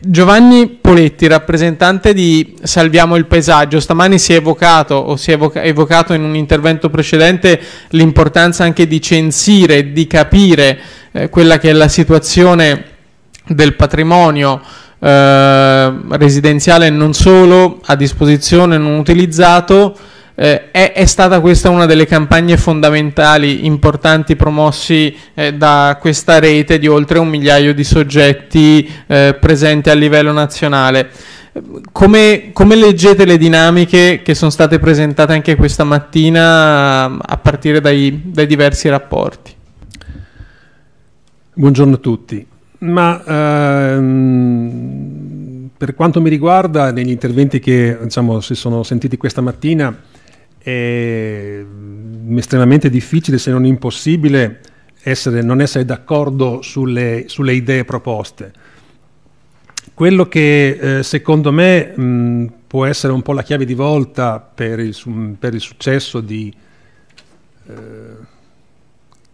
Giovanni Poletti, rappresentante di Salviamo il paesaggio, stamani si è evocato o si è evocato in un intervento precedente l'importanza anche di censire, di capire eh, quella che è la situazione del patrimonio eh, residenziale non solo a disposizione, non utilizzato eh, è, è, stata questa una delle campagne fondamentali importanti promossi eh, da questa rete di oltre un migliaio di soggetti eh, presenti a livello nazionale. Come, come, leggete le dinamiche che sono state presentate anche questa mattina eh, a partire dai, dai diversi rapporti? Buongiorno a tutti. Ma ehm, per quanto mi riguarda, negli interventi che diciamo, si sono sentiti questa mattina, è mm, estremamente difficile, se non impossibile, essere, non essere d'accordo sulle, sulle, idee proposte. Quello che eh, secondo me mh, mm, può essere un po' la chiave di volta per il, per il successo di eh,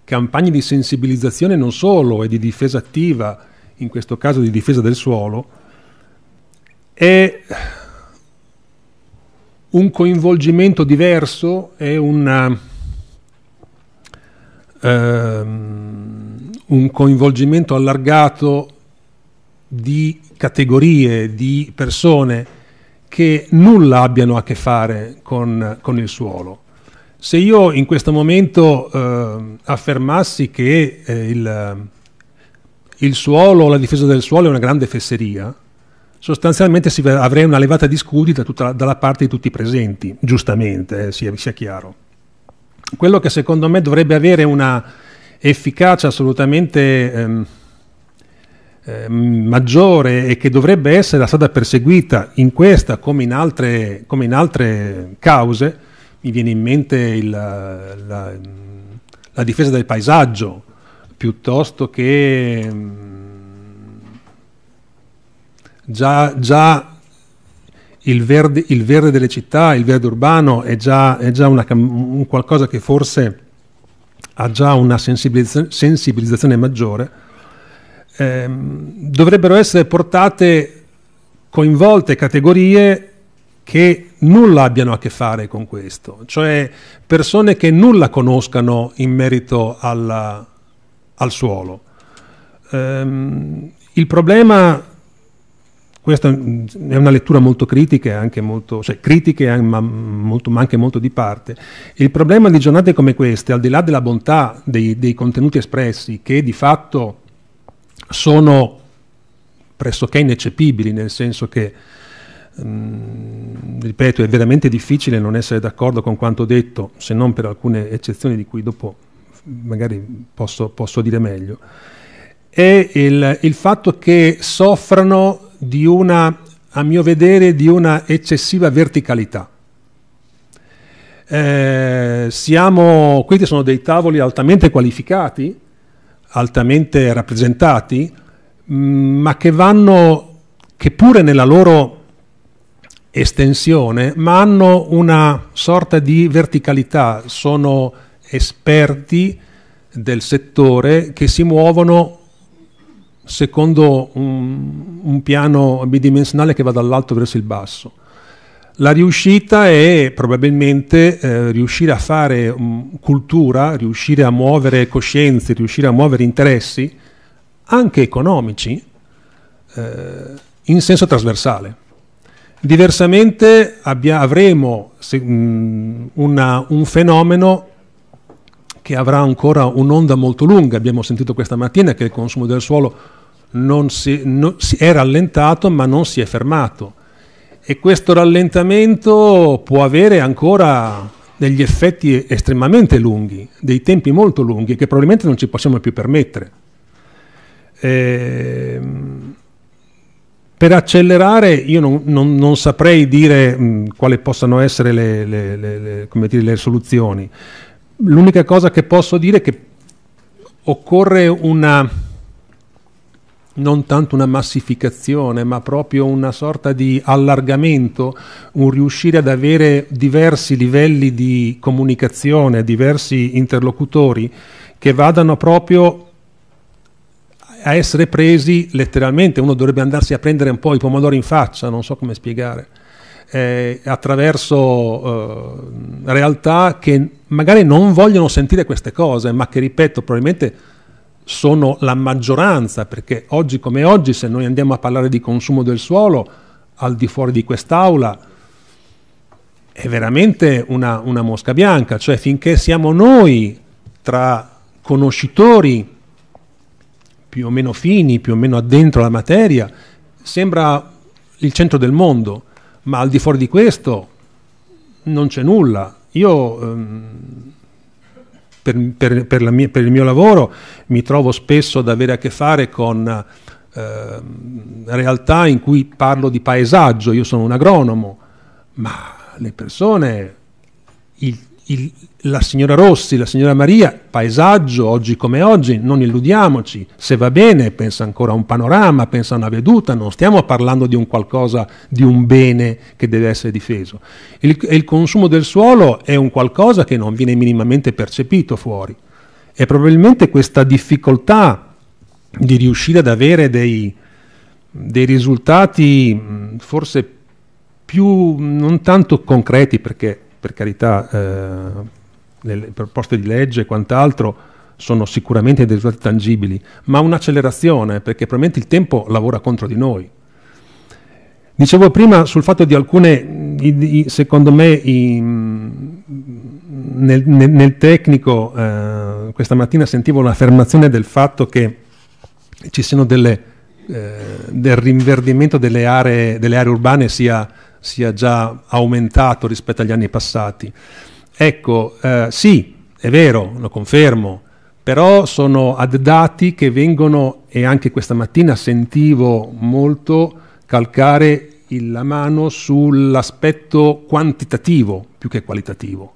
campagne di sensibilizzazione non solo e di difesa attiva, in questo caso di difesa del suolo, è un coinvolgimento diverso e una, eh, ehm, un coinvolgimento allargato di categorie, di persone che nulla abbiano a che fare con, con il suolo. Se io in questo momento eh, affermassi che eh, il, il suolo, la difesa del suolo è una grande fesseria, sostanzialmente si, avrei una levata di scudi da tutta, dalla parte di tutti i presenti, giustamente, eh, sia, sia chiaro. Quello che secondo me dovrebbe avere una efficacia assolutamente ehm, eh, maggiore e che dovrebbe essere stata perseguita in questa come in altre, come in altre cause, mi viene in mente il, la, la, difesa del paesaggio piuttosto che... Ehm, già, già il verde, il verde, delle città, il verde urbano è già, è già una, un qualcosa che forse ha già una sensibilizzazione, sensibilizzazione maggiore, eh, dovrebbero essere portate, coinvolte categorie che nulla abbiano a che fare con questo, cioè persone che nulla conoscano in merito alla, al suolo. Eh, il problema questa è una lettura molto critica, anche molto, cioè critiche, eh, ma, molto, ma anche molto di parte. Il problema di giornate come queste, al di là della bontà dei, dei contenuti espressi, che di fatto sono pressoché ineccepibili, nel senso che, mh, mm, ripeto, è veramente difficile non essere d'accordo con quanto detto, se non per alcune eccezioni di cui dopo magari posso, posso dire meglio, è il, il fatto che soffrano di una, a mio vedere, di una eccessiva verticalità. Eh, siamo, questi sono dei tavoli altamente qualificati, altamente rappresentati, mh, mm, ma che vanno, che pure nella loro estensione, ma hanno una sorta di verticalità, sono esperti del settore che si muovono secondo un, un piano bidimensionale che va dall'alto verso il basso. La riuscita è probabilmente eh, riuscire a fare um, cultura, riuscire a muovere coscienze, riuscire a muovere interessi, anche economici, eh, in senso trasversale. Diversamente abbia, avremo se, mh, mm, una, un fenomeno che avrà ancora un'onda molto lunga, abbiamo sentito questa mattina che il consumo del suolo si, no, si è rallentato ma non si è fermato e questo rallentamento può avere ancora degli effetti estremamente lunghi, dei tempi molto lunghi che probabilmente non ci possiamo più permettere. Eh, per accelerare io non, non, non saprei dire mh, quali possano essere le, le, le, dire, le soluzioni. L'unica cosa che posso dire è che occorre una non tanto una massificazione, ma proprio una sorta di allargamento, un riuscire ad avere diversi livelli di comunicazione, diversi interlocutori che vadano proprio a essere presi letteralmente. Uno dovrebbe andarsi a prendere un po' i pomodori in faccia, non so come spiegare. Eh, attraverso eh, realtà che magari non vogliono sentire queste cose, ma che ripeto, probabilmente sono la maggioranza, perché oggi come oggi se noi andiamo a parlare di consumo del suolo al di fuori di quest'aula è veramente una, una mosca bianca, cioè finché siamo noi tra conoscitori più o meno fini, più o meno addentro alla materia, sembra il centro del mondo, ma al di fuori di questo non c'è nulla. Io ehm, per, per, per, mia, per, il mio lavoro mi trovo spesso ad avere a che fare con eh, realtà in cui parlo di paesaggio, io sono un agronomo, ma le persone, il, il, la signora Rossi, la signora Maria, paesaggio oggi come oggi, non illudiamoci, se va bene pensa ancora a un panorama, pensa a una veduta, non stiamo parlando di un qualcosa, di un bene che deve essere difeso. Il, il consumo del suolo è un qualcosa che non viene minimamente percepito fuori e probabilmente questa difficoltà di riuscire ad avere dei, dei risultati forse più non tanto concreti perché per carità eh, nelle proposte di legge e quant'altro sono sicuramente dei risultati tangibili, ma un'accelerazione, perché probabilmente il tempo lavora contro di noi. Dicevo prima sul fatto di alcune, i, i, secondo me, i, mm, nel, nel, nel, tecnico, eh, questa mattina sentivo un'affermazione del fatto che ci siano delle, eh, del rinverdimento delle aree, delle aree urbane sia, sia già aumentato rispetto agli anni passati. Ecco, eh, sì, è vero, lo confermo, però sono ad che vengono, e anche questa mattina sentivo molto calcare la mano sull'aspetto quantitativo più che qualitativo.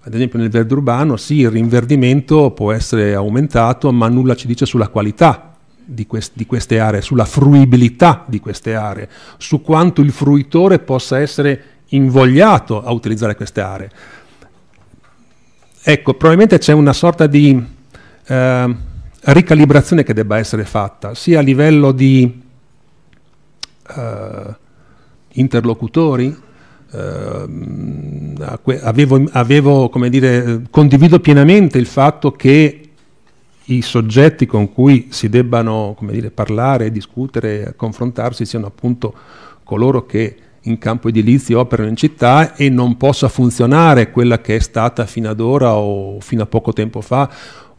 Ad esempio nel verde urbano sì, il rinverdimento può essere aumentato, ma nulla ci dice sulla qualità di, quest- di queste aree, sulla fruibilità di queste aree, su quanto il fruitore possa essere invogliato a utilizzare queste aree. Ecco, probabilmente c'è una sorta di eh, ricalibrazione che debba essere fatta, sia a livello di eh, interlocutori, eh, avevo, avevo, come dire, condivido pienamente il fatto che i soggetti con cui si debbano come dire, parlare, discutere, confrontarsi siano appunto coloro che in campo edilizio operano in città e non possa funzionare quella che è stata fino ad ora o fino a poco tempo fa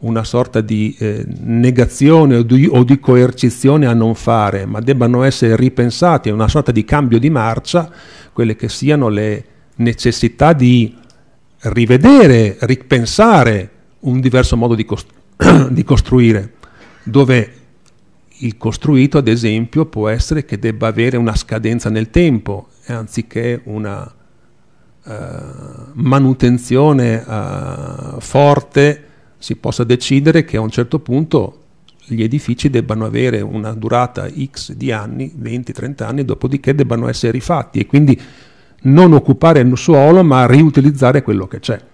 una sorta di eh, negazione o di, o di, coercizione a non fare, ma debbano essere ripensati, una sorta di cambio di marcia, quelle che siano le necessità di rivedere, ripensare un diverso modo di, costru di costruire, dove il costruito, ad esempio, può essere che debba avere una scadenza nel tempo, eh, anziché una uh, manutenzione uh, forte, si possa decidere che a un certo punto gli edifici debbano avere una durata X di anni, 20-30 anni, dopodiché debbano essere rifatti e quindi non occupare il suolo ma riutilizzare quello che c'è.